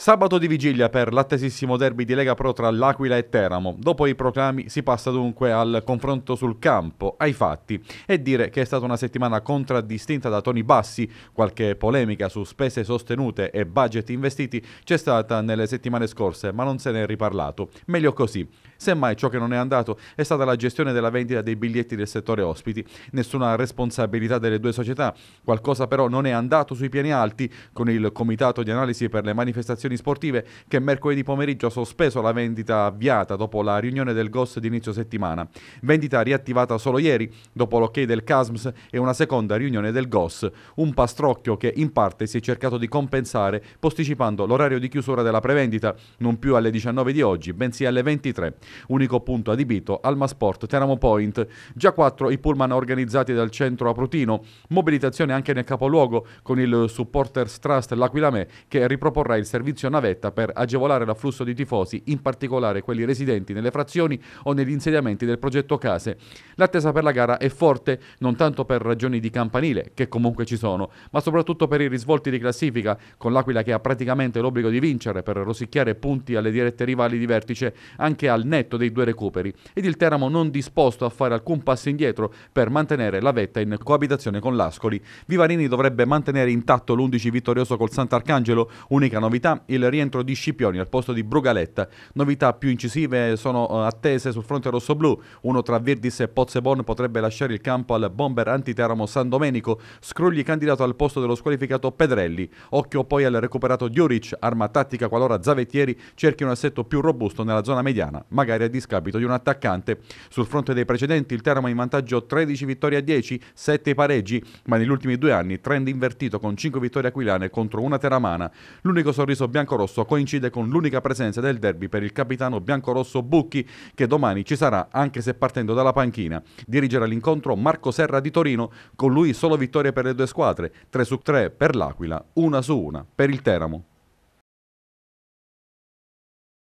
Sabato di vigilia per l'attesissimo derby di Lega Pro tra l'Aquila e Teramo. Dopo i proclami si passa dunque al confronto sul campo, ai fatti, e dire che è stata una settimana contraddistinta da toni bassi, qualche polemica su spese sostenute e budget investiti c'è stata nelle settimane scorse, ma non se ne è riparlato. Meglio così. Semmai ciò che non è andato è stata la gestione della vendita dei biglietti del settore ospiti. Nessuna responsabilità delle due società. Qualcosa però non è andato sui piani alti, con il Comitato di Analisi per le Manifestazioni associazioni sportive che mercoledì pomeriggio ha sospeso la vendita avviata dopo la riunione del GOS di inizio settimana. Vendita riattivata solo ieri dopo l'ok del CASMS e una seconda riunione del GOS. Un pastrocchio che in parte si è cercato di compensare posticipando l'orario di chiusura della prevendita non più alle 19 di oggi, bensì alle 23. Unico punto adibito Alma Sport Teramo Point. Già quattro i pullman organizzati dal centro Aprutino. Mobilitazione anche nel capoluogo con il Supporters Trust L'Aquilame che riproporrà il servizio servizio a navetta per agevolare l'afflusso di tifosi, in particolare quelli residenti nelle frazioni o negli insediamenti del progetto Case. L'attesa per la gara è forte, non tanto per ragioni di campanile, che comunque ci sono, ma soprattutto per i risvolti di classifica, con l'Aquila che ha praticamente l'obbligo di vincere per rosicchiare punti alle dirette rivali di vertice, anche al netto dei due recuperi, ed il Teramo non disposto a fare alcun passo indietro per mantenere la vetta in coabitazione con l'Ascoli. Vivarini dovrebbe mantenere intatto l'11 vittorioso col Sant'Arcangelo, unica novità il rientro di Scipioni al posto di Brugaletta. Novità più incisive sono eh, attese sul fronte rosso Uno tra Virdis e Pozzebon potrebbe lasciare il campo al bomber antiteramo San Domenico, Scrugli candidato al posto dello squalificato Pedrelli. Occhio poi al recuperato Dioric, arma tattica qualora Zavettieri cerchi un assetto più robusto nella zona mediana, magari a discapito di un attaccante. Sul fronte dei precedenti il Teramo in vantaggio 13 vittorie a 10, 7 pareggi, ma negli ultimi due anni trend invertito con 5 vittorie aquilane contro una teramana. L'unico sorriso bianco biancorosso coincide con l'unica presenza del derby per il capitano biancorosso Bucchi, che domani ci sarà anche se partendo dalla panchina. Dirigerà l'incontro Marco Serra di Torino, con lui solo vittorie per le due squadre, 3 su 3 per l'Aquila, 1 su 1 per il Teramo.